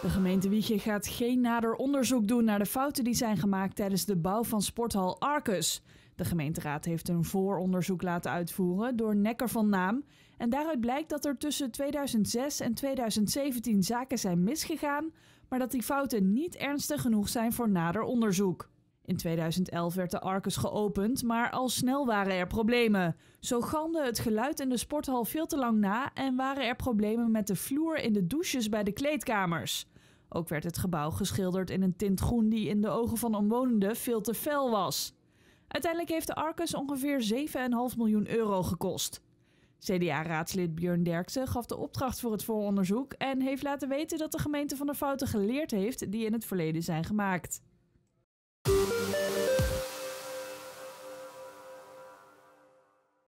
De gemeente Wiegen gaat geen nader onderzoek doen naar de fouten die zijn gemaakt tijdens de bouw van sporthal Arcus. De gemeenteraad heeft een vooronderzoek laten uitvoeren door Nekker van Naam. En daaruit blijkt dat er tussen 2006 en 2017 zaken zijn misgegaan, maar dat die fouten niet ernstig genoeg zijn voor nader onderzoek. In 2011 werd de Arcus geopend, maar al snel waren er problemen. Zo galmde het geluid in de sporthal veel te lang na en waren er problemen met de vloer in de douches bij de kleedkamers. Ook werd het gebouw geschilderd in een tint groen die in de ogen van omwonenden veel te fel was. Uiteindelijk heeft de Arcus ongeveer 7,5 miljoen euro gekost. CDA-raadslid Björn Derksen gaf de opdracht voor het vooronderzoek en heeft laten weten dat de gemeente van de fouten geleerd heeft die in het verleden zijn gemaakt.